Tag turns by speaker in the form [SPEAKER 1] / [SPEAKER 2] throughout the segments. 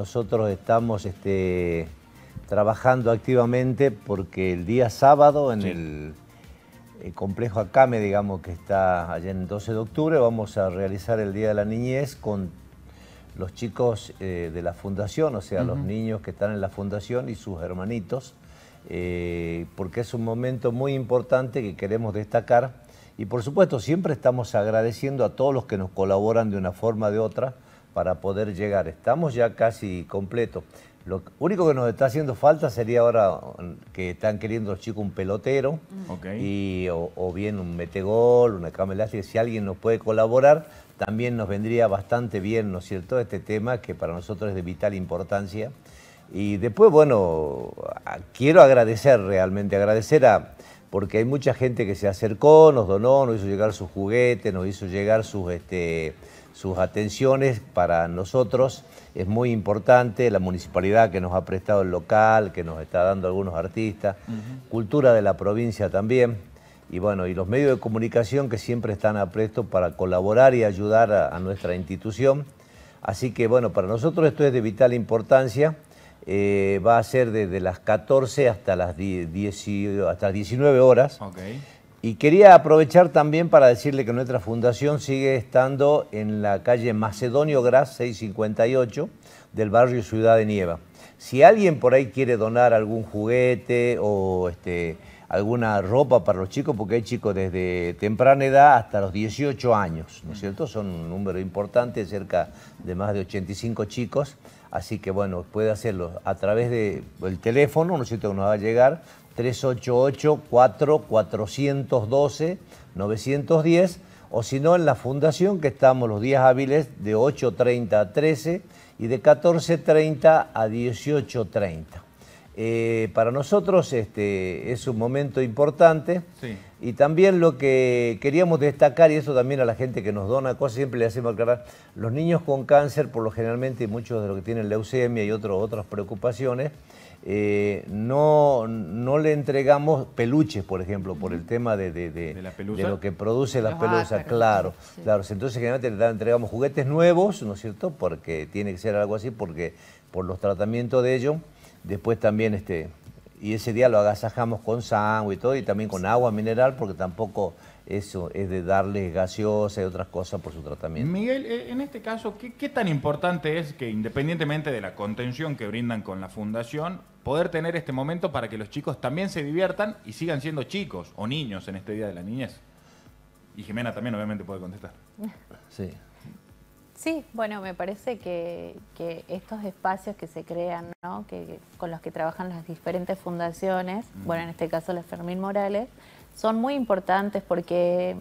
[SPEAKER 1] Nosotros estamos este, trabajando activamente porque el día sábado en el, complejo Acame, digamos que está allá en 12 de octubre, vamos a realizar el Día de la Niñez con los chicos eh, de la fundación, o sea, los niños que están en la fundación y sus hermanitos, eh, porque es un momento muy importante que queremos destacar. Y por supuesto, siempre estamos agradeciendo a todos los que nos colaboran de una forma o de otra, para poder llegar. Estamos ya casi completos. Lo único que nos está haciendo falta sería ahora mm, que están queriendo los chicos un pelotero mm. o, bien un metegol, una cama elástica. Si alguien nos puede colaborar, también nos vendría bastante bien, ¿no es cierto?, este tema que para nosotros es de vital importancia. Y después, bueno, quiero agradecer realmente, agradecer a, porque hay mucha gente que se acercó, nos donó, nos hizo llegar sus juguetes, nos hizo llegar sus, este, sus atenciones para nosotros. Es muy importante la municipalidad que nos ha prestado el local, que nos está dando algunos artistas, cultura de la provincia también, y bueno, y los medios de comunicación que siempre están a presto para colaborar y ayudar a nuestra institución. Así que bueno, para nosotros esto es de vital importancia eh, va a ser desde las 14 hasta las, 10, hasta 19 horas. Y quería aprovechar también para decirle que nuestra fundación sigue estando en la calle Macedonio Gras 658 del barrio Ciudad de Nieva. Si alguien por ahí quiere donar algún juguete o este, alguna ropa para los chicos, porque hay chicos desde temprana edad hasta los 18 años, ¿no es cierto? Son un número importante, cerca de más de 85 chicos, así que bueno, puede hacerlo a través del teléfono, ¿no es cierto?, que nos va a llegar, 388 4412 910 o si no, en la fundación, que estamos los días hábiles de 8.30 a 13 y de 14.30 a 18.30. Eh, para nosotros este, es un momento importante y también lo que queríamos destacar, y eso también a la gente que nos dona cosas, siempre le hacemos aclarar, los niños con cáncer, por lo generalmente, muchos de los que tienen leucemia y otros otras preocupaciones, eh, no, le entregamos peluches, por ejemplo, por el tema de, lo que produce las pelusa, claro. claro. Entonces generalmente le entregamos juguetes nuevos, ¿no es cierto? Porque tiene que ser algo así, porque por los tratamientos de ellos Después también, este, y ese día lo agasajamos con sangre y todo, y también con agua mineral, porque tampoco eso es de darle gaseosa y otras cosas por su tratamiento. Miguel, eh, en este caso, ¿qué, ¿qué, tan importante es que independientemente de la contención que brindan con la fundación, poder tener este momento para que los chicos también se diviertan y sigan siendo chicos o niños en este Día de la Niñez? Y Jimena también obviamente puede contestar. Sí.
[SPEAKER 2] Sí, bueno, me parece que, estos espacios que se crean, ¿no? que, con los que trabajan las diferentes fundaciones, mm. bueno, en este caso la Fermín Morales, son muy importantes porque,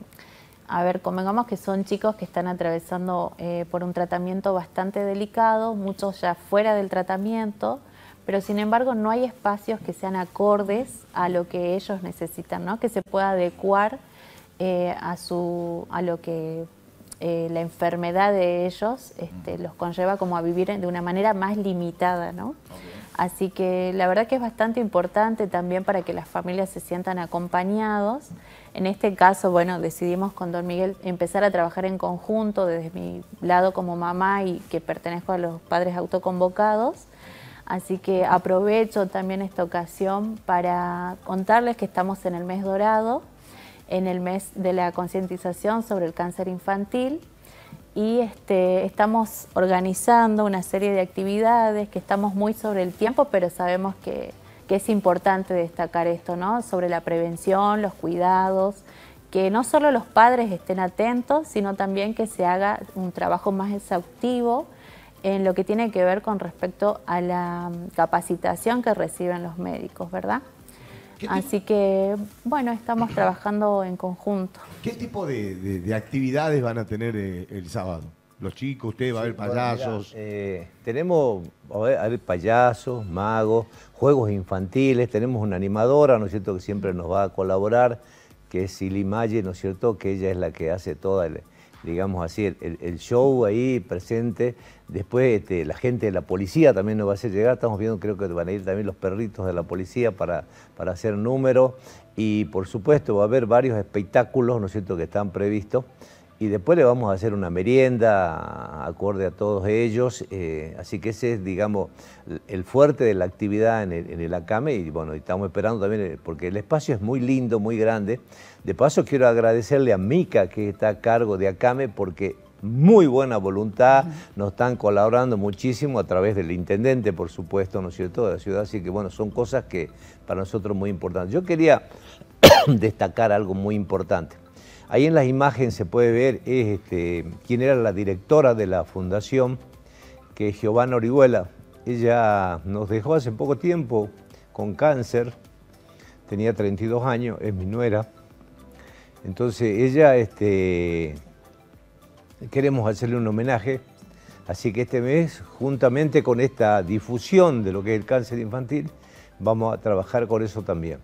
[SPEAKER 2] a ver, convengamos que son chicos que están atravesando eh, por un tratamiento bastante delicado, muchos ya fuera del tratamiento, pero sin embargo no hay espacios que sean acordes a lo que ellos necesitan, ¿no? que se pueda adecuar eh, a, su, a lo que eh, la enfermedad de ellos este, los conlleva como a vivir de una manera más limitada, Así que la verdad que es bastante importante también para que las familias se sientan acompañados. En este caso, bueno, decidimos con Don Miguel empezar a trabajar en conjunto desde mi lado como mamá y que pertenezco a los padres autoconvocados. Así que aprovecho también esta ocasión para contarles que estamos en el mes dorado, en el mes de la concientización sobre el cáncer infantil y este, estamos organizando una serie de actividades que estamos muy sobre el tiempo, pero sabemos que, es importante destacar esto, ¿no? Sobre la prevención, los cuidados, que no solo los padres estén atentos, sino también que se haga un trabajo más exhaustivo en lo que tiene que ver con respecto a la mm, capacitación que reciben los médicos, ¿verdad? Así que, bueno, estamos trabajando en conjunto.
[SPEAKER 1] ¿Qué tipo de, actividades van a tener eh, el sábado? Los chicos, usted va a haber payasos. Eh, tenemos, a ver, payasos, magos, juegos infantiles, tenemos una animadora, ¿no es cierto?, que siempre nos va a colaborar, que es Silly ¿no es cierto?, que ella es la que hace toda el, digamos así, el, show ahí presente. Después este, la gente de la policía también nos va a hacer llegar. Estamos viendo, creo que van a ir también los perritos de la policía para, para hacer números. Y por supuesto va a haber varios espectáculos, ¿no es cierto?, que están previstos y después le vamos a hacer una merienda acorde a todos ellos. Eh, así que ese es, digamos, el fuerte de la actividad en el, ACAME y bueno, estamos esperando también, eh, porque el espacio es muy lindo, muy grande. De paso quiero agradecerle a Mica que está a cargo de ACAME porque muy buena voluntad, nos están colaborando muchísimo a través del intendente, por supuesto, ¿no es cierto?, de la ciudad, así que bueno, son cosas que para nosotros muy importantes. Yo quería destacar algo muy importante. Ahí en las imágenes se puede ver este, quién era la directora de la fundación, que es Giovanna Orihuela. Ella nos dejó hace poco tiempo con cáncer, tenía 32 años, es mi nuera. Entonces ella, este, queremos hacerle un homenaje, así que este mes, juntamente con esta difusión de lo que es el cáncer infantil, vamos a trabajar con eso también.